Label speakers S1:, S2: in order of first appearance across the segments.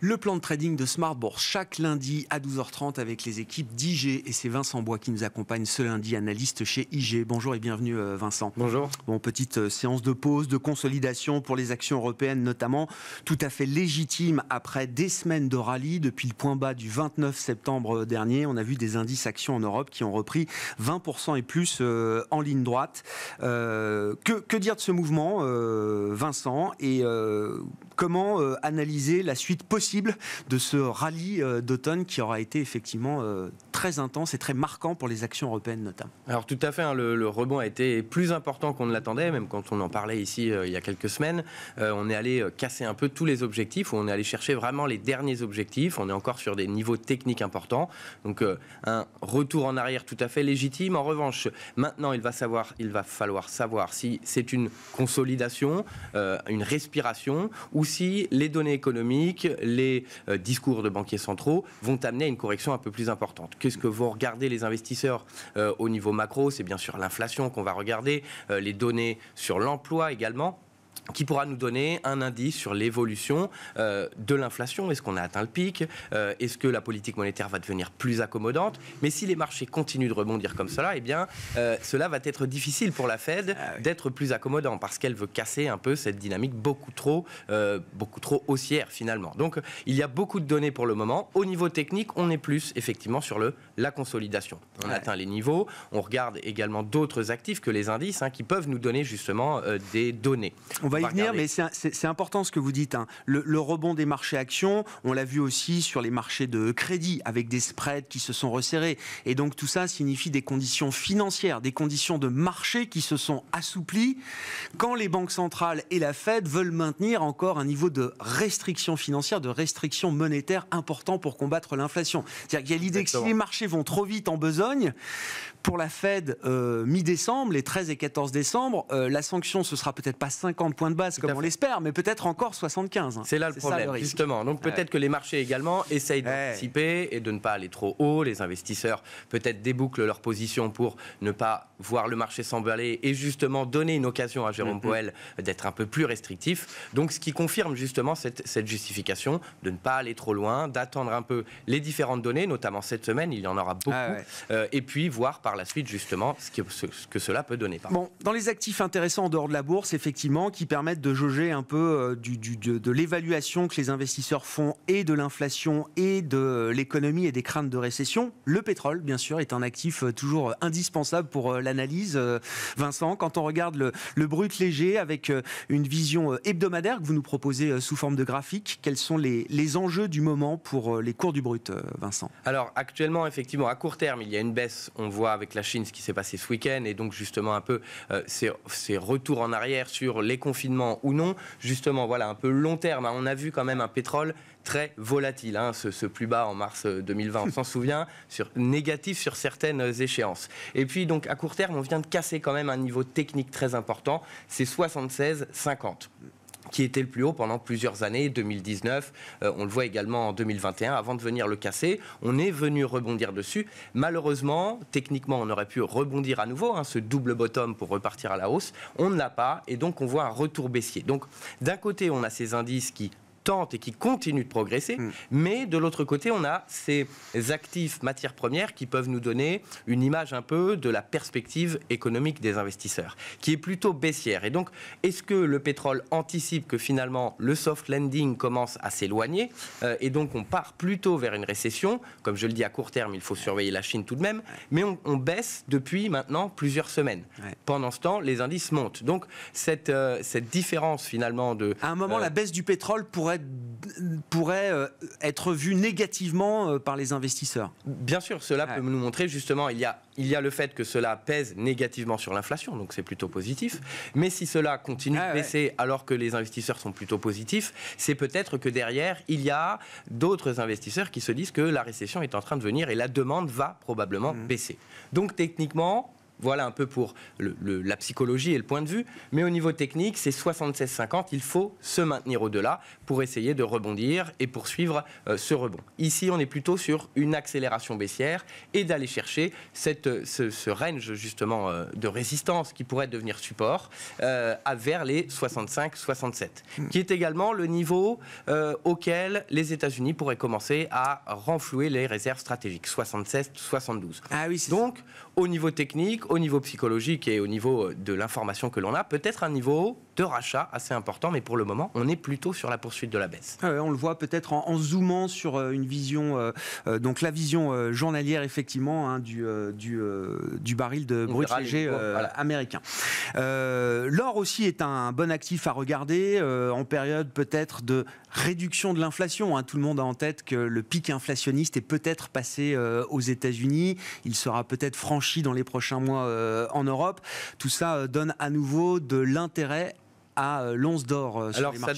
S1: Le plan de trading de Smartboard chaque lundi à 12h30 avec les équipes d'IG et c'est Vincent Bois qui nous accompagne ce lundi, analyste chez IG. Bonjour et bienvenue euh, Vincent. Bonjour. Bon, petite euh, séance de pause, de consolidation pour les actions européennes notamment, tout à fait légitime après des semaines de rallye depuis le point bas du 29 septembre euh, dernier. On a vu des indices actions en Europe qui ont repris 20% et plus en ligne droite. que, que, dire de ce mouvement, Vincent, et comment analyser la suite possible de ce rallye euh, d'automne qui aura été effectivement euh, très intense et très marquant pour les actions européennes notamment. Alors tout à fait, hein, le, rebond a
S2: été plus important qu'on ne l'attendait, même quand on en parlait ici euh, il y a quelques semaines. on est allé casser un peu tous les objectifs, on est allé chercher vraiment les derniers objectifs, on est encore sur des niveaux techniques importants, donc un retour en arrière tout à fait légitime. En revanche, maintenant il va, savoir, il va falloir savoir si c'est une consolidation, une respiration, ou si les données économiques, les euh, discours de banquiers centraux vont amener à une correction un peu plus importante. Qu'est-ce que vont regarder les investisseurs euh, au niveau macro C'est bien sûr l'inflation qu'on va regarder, euh, les données sur l'emploi également qui pourra nous donner un indice sur l'évolution euh, de l'inflation. Est-ce qu'on a atteint le pic euh, Est-ce que la politique monétaire va devenir plus accommodante Mais si les marchés continuent de rebondir comme cela, eh bien, euh, cela va être difficile pour la Fed ah d'être plus accommodant parce qu'elle veut casser un peu cette dynamique beaucoup trop, beaucoup trop haussière finalement. Donc, il y a beaucoup de données pour le moment. Au niveau technique, on est plus effectivement sur le la consolidation. On atteint les niveaux. On regarde également d'autres actifs que les indices hein, qui peuvent nous donner justement
S1: des données on va y venir, mais c'est important ce que vous dites. Hein. Le, le, rebond des marchés actions, on l'a vu aussi sur les marchés de crédit, avec des spreads qui se sont resserrés. Et donc tout ça signifie des conditions financières, des conditions de marché qui se sont assouplies quand les banques centrales et la Fed veulent maintenir encore un niveau de restriction financière, de restriction monétaire important pour combattre l'inflation. C'est-à-dire qu'il y a l'idée que si les marchés vont trop vite en besogne, pour la Fed, euh, mi-décembre, les 13 et 14 décembre, euh, la sanction, ce sera peut-être pas 50 points de base comme on l'espère, mais peut-être encore 75. Hein. C'est là le problème, justement. Donc peut-être
S2: que les marchés également essayent d'anticiper et de ne pas aller trop haut. Les investisseurs peut-être débouclent leur position pour ne pas voir le marché s'emballer et justement donner une occasion à Jérôme mm d'être un peu plus restrictif. Donc ce qui confirme justement cette, justification de ne pas aller trop loin, d'attendre un peu les différentes données, notamment cette semaine, il y en aura beaucoup, ah euh, et puis voir par par la suite justement ce que, ce, que cela peut donner. Bon,
S1: dans les actifs intéressants en dehors de la bourse, effectivement, qui permettent de jauger un peu euh, du, du, de, l'évaluation que les investisseurs font et de l'inflation et de l'économie et des craintes de récession, le pétrole, bien sûr, est un actif euh, toujours indispensable pour euh, l'analyse. Vincent, quand on regarde le, brut léger avec une vision hebdomadaire que vous nous proposez sous forme de graphique, quels sont les, les enjeux du moment pour les cours du brut, Vincent
S2: Alors actuellement, effectivement, à court terme, il y a une baisse, on voit avec la Chine, ce qui s'est passé ce week-end, et donc justement un peu euh, ces, retours en arrière sur les confinements ou non, justement, voilà, un peu long terme. Hein. On a vu quand même un pétrole très volatile, hein, ce, plus bas en mars 2020, euh, on s'en souvient, sur, négatif sur certaines euh, échéances. Et puis donc à court terme, on vient de casser quand même un niveau technique très important, c'est 76,50 qui était le plus haut pendant plusieurs années, 2019, euh, on le voit également en 2021, avant de venir le casser, on est venu rebondir dessus. Malheureusement, techniquement, on aurait pu rebondir à nouveau, hein, ce double bottom pour repartir à la hausse, on ne l'a pas, et donc on voit un retour baissier. Donc d'un côté, on a ces indices qui et qui continue de progresser. Hmm. Mais de l'autre côté, on a ces actifs matières premières qui peuvent nous donner une image un peu de la perspective économique des investisseurs, qui est plutôt baissière. Et donc, est-ce que le pétrole anticipe que finalement le soft landing commence à s'éloigner euh, et donc on part plutôt vers une récession Comme je le dis à court terme, il faut surveiller la Chine tout de même, mais on, baisse depuis maintenant plusieurs semaines. Pendant ce temps, les indices montent. Donc, cette, euh, cette différence finalement de... À un moment, euh, la baisse du pétrole pourrait pourrait, euh, être vu négativement euh, par les investisseurs Bien sûr, cela peut nous montrer justement, il y, a, il y a le fait que cela pèse négativement sur l'inflation, donc c'est plutôt positif. Mais si cela continue à de baisser alors que les investisseurs sont plutôt positifs, c'est peut-être que derrière, il y a d'autres investisseurs qui se disent que la récession est en train de venir et la demande va probablement mmh. baisser. Donc techniquement, voilà un peu pour la psychologie et le point de vue. Mais au niveau technique, c'est 76-50. Il faut se maintenir au-delà pour essayer de rebondir et poursuivre euh, ce rebond. Ici, on est plutôt sur une accélération baissière et d'aller chercher ce, range justement euh, de résistance qui pourrait devenir support euh, à vers les 65-67, hmm. qui est également le niveau auquel les États-Unis pourraient commencer à renflouer les réserves stratégiques, 76-72. Ah oui, Donc, au niveau technique, au niveau psychologique et au niveau euh, de l'information que l'on a, peut-être un niveau
S1: de rachat assez important, mais pour le moment, on est plutôt sur la poursuite de la baisse. Ah on le voit peut-être en, zoomant sur euh, une vision, euh, donc la vision journalière effectivement hein, du, du, du, baril de brut léger américain. L'or aussi est un bon actif à regarder en période peut-être de réduction de l'inflation. Hein. Tout le monde a en tête que le pic inflationniste est peut-être passé aux États-Unis. Il sera peut-être franchi dans les prochains mois euh, en Europe. Tout ça euh, donne à nouveau de l'intérêt à euh, l'once d'or. Alors, ça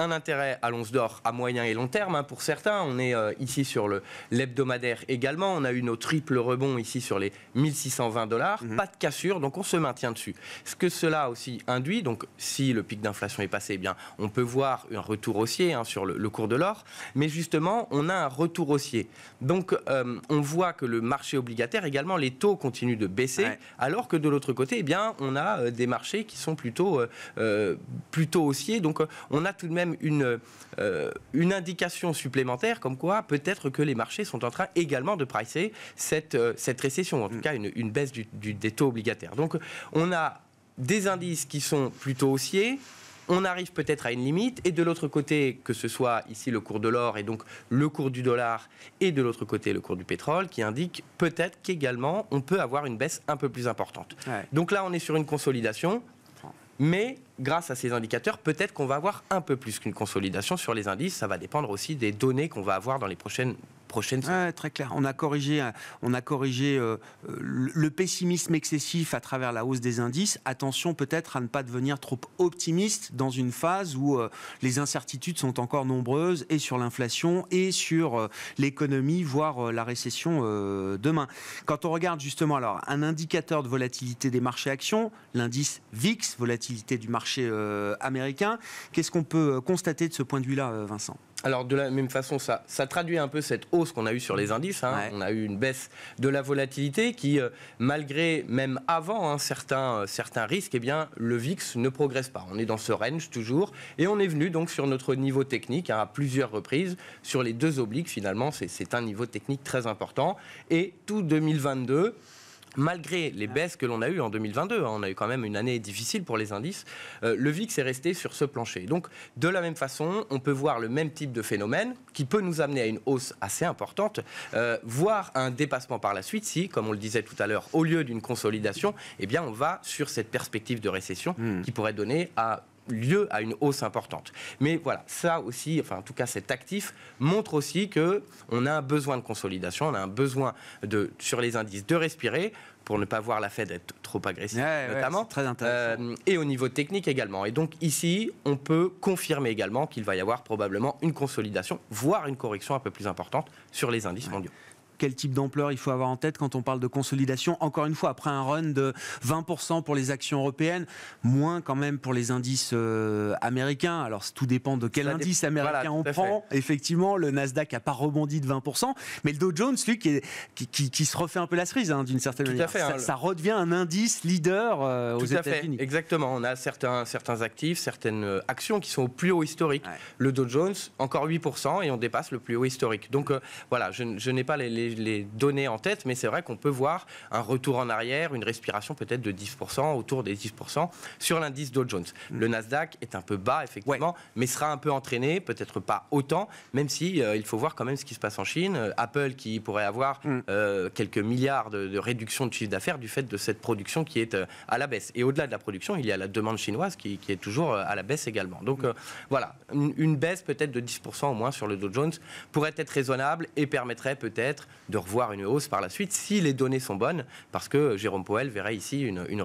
S2: un intérêt à l'once d'or à moyen et long terme hein, pour certains. On est euh, ici sur le, l'hebdomadaire également. On a eu nos triples rebonds ici sur les 1620 dollars. Mhm. Pas de cassure, donc on se maintient dessus. Ce que cela aussi induit, donc si le pic d'inflation est passé, eh bien on peut voir un retour haussier hein, sur le, cours de l'or. Mais justement, on a un retour haussier. Donc euh, on voit que le marché obligataire également, les taux continuent de baisser, alors que de l'autre côté, eh bien on a euh, des marchés qui sont plutôt plutôt haussiers. Donc on a tout de même une, euh, une indication supplémentaire comme quoi peut-être que les marchés sont en train également de pricer cette, euh, cette récession, en tout mm. cas une, baisse du, des taux obligataires. Donc on a des indices qui sont plutôt haussiers, on arrive peut-être à une limite. Et de l'autre côté, que ce soit ici le cours de l'or et donc le cours du dollar, et de l'autre côté le cours du pétrole, qui indique peut-être qu'également on peut avoir une baisse un peu plus importante. Donc là, on est sur une consolidation. Mais grâce à ces indicateurs, peut-être qu'on va avoir un peu plus qu'une consolidation sur les indices. Ça va dépendre aussi des
S1: données qu'on va avoir dans les prochaines prochaine. très clair. On a corrigé, euh, on a corrigé euh, euh, le pessimisme excessif à travers la hausse des indices. Attention peut-être à ne pas devenir trop optimiste dans une phase où les incertitudes sont encore nombreuses et sur l'inflation et sur l'économie, voire la récession demain. Quand on regarde justement alors un indicateur de volatilité des marchés actions, l'indice VIX, volatilité du marché américain, qu'est-ce qu'on peut constater de ce point de vue-là, Vincent alors de la même
S2: façon, ça, traduit un peu cette hausse qu'on a eue sur les indices. Hein. On a eu une baisse de la volatilité qui, euh, malgré même avant hein, euh, certains, risques, eh bien, le VIX ne progresse pas. On est dans ce range toujours. Et on est venu donc sur notre niveau technique hein, à plusieurs reprises. Sur les deux obliques, finalement, c'est un niveau technique très important. Et tout 2022 malgré les baisses que l'on a eues en 2022, hein, on a eu quand même une année difficile pour les indices, euh, le VIX est resté sur ce plancher. Donc, de la même façon, on peut voir le même type de phénomène qui peut nous amener à une hausse assez importante, euh, voire un dépassement par la suite si, comme on le disait tout à l'heure, au lieu d'une consolidation, eh bien, on va sur cette perspective de récession hmm. qui pourrait donner à lieu à une hausse importante. Mais voilà, ça aussi, enfin en tout cas cet actif montre aussi que on a un besoin de consolidation, on a un besoin de sur les indices de respirer pour ne pas voir la Fed être trop agressive, notamment. très intéressant. Euh, et au niveau technique également. Et donc ici, on peut confirmer également qu'il va y avoir probablement une consolidation, voire une correction un peu plus importante sur les indices mondiaux
S1: quel type d'ampleur il faut avoir en tête quand on parle de consolidation Encore une fois, après un run de 20% pour les actions européennes, moins quand même pour les indices euh, américains. Alors tout dépend de quel indice américain on prend. Effectivement, le Nasdaq n'a pas rebondi de 20%, mais le Dow Jones, lui, qui, est, qui, se refait un peu la cerise hein, d'une certaine manière. Hein, ça, redevient un indice leader euh, aux États-Unis.
S2: Exactement. On a certains, certains actifs, certaines euh, actions qui sont au plus haut historique. Le Dow Jones, encore 8%, et on dépasse le plus haut historique. Donc voilà, je, n'ai pas les les, données en tête, mais c'est vrai qu'on peut voir un retour en arrière, une respiration peut-être de 10%, autour des 10% sur l'indice Dow Jones. Le Nasdaq est un peu bas, effectivement, mais sera un peu entraîné, peut-être pas autant, même si euh, il faut voir quand même ce qui se passe en Chine. Euh, Apple qui pourrait avoir mm. euh, quelques milliards de, de réduction de chiffre d'affaires du fait de cette production qui est à la baisse. Et au-delà de la production, il y a la demande chinoise qui, est toujours à la baisse également. Donc voilà, une baisse peut-être de 10% au moins sur le Dow Jones pourrait être raisonnable et permettrait peut-être de revoir une hausse par la suite si les données sont bonnes, parce que Jérôme Poel verrait ici une, une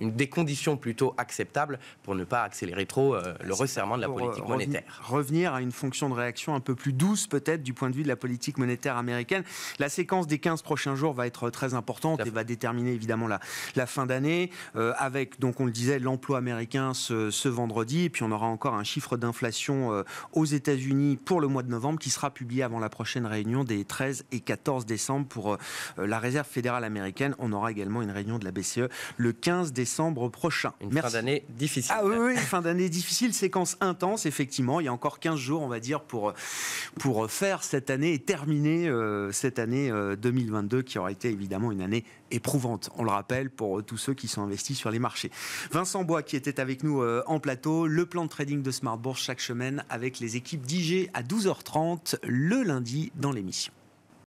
S2: une, des conditions plutôt acceptables pour ne pas accélérer trop euh, le resserrement de la euh, politique monétaire.
S1: Revenir à une fonction de réaction un peu plus douce peut-être du point de vue de la politique monétaire américaine. La séquence des 15 prochains jours va être euh, très importante et va déterminer évidemment la, la fin d'année avec, donc on le disait, l'emploi américain ce, ce, vendredi et puis on aura encore un chiffre d'inflation aux États-Unis pour le mois de novembre qui sera publié avant la prochaine réunion des 13 et 14 décembre pour la Réserve fédérale américaine. On aura également une réunion de la BCE le 15 décembre décembre prochain. Une fin d'année difficile. Ah oui, oui fin d'année difficile, séquence intense, effectivement. Il y a encore 15 jours, on va dire, pour, pour faire cette année et terminer euh, cette année 2022, euh, qui aura été évidemment une année éprouvante, on le rappelle, pour euh, tous ceux qui sont investis sur les marchés. Vincent Bois, qui était avec nous en plateau, le plan de trading de Smart Bourse chaque semaine avec les équipes d'IG à 12h30 le lundi dans l'émission.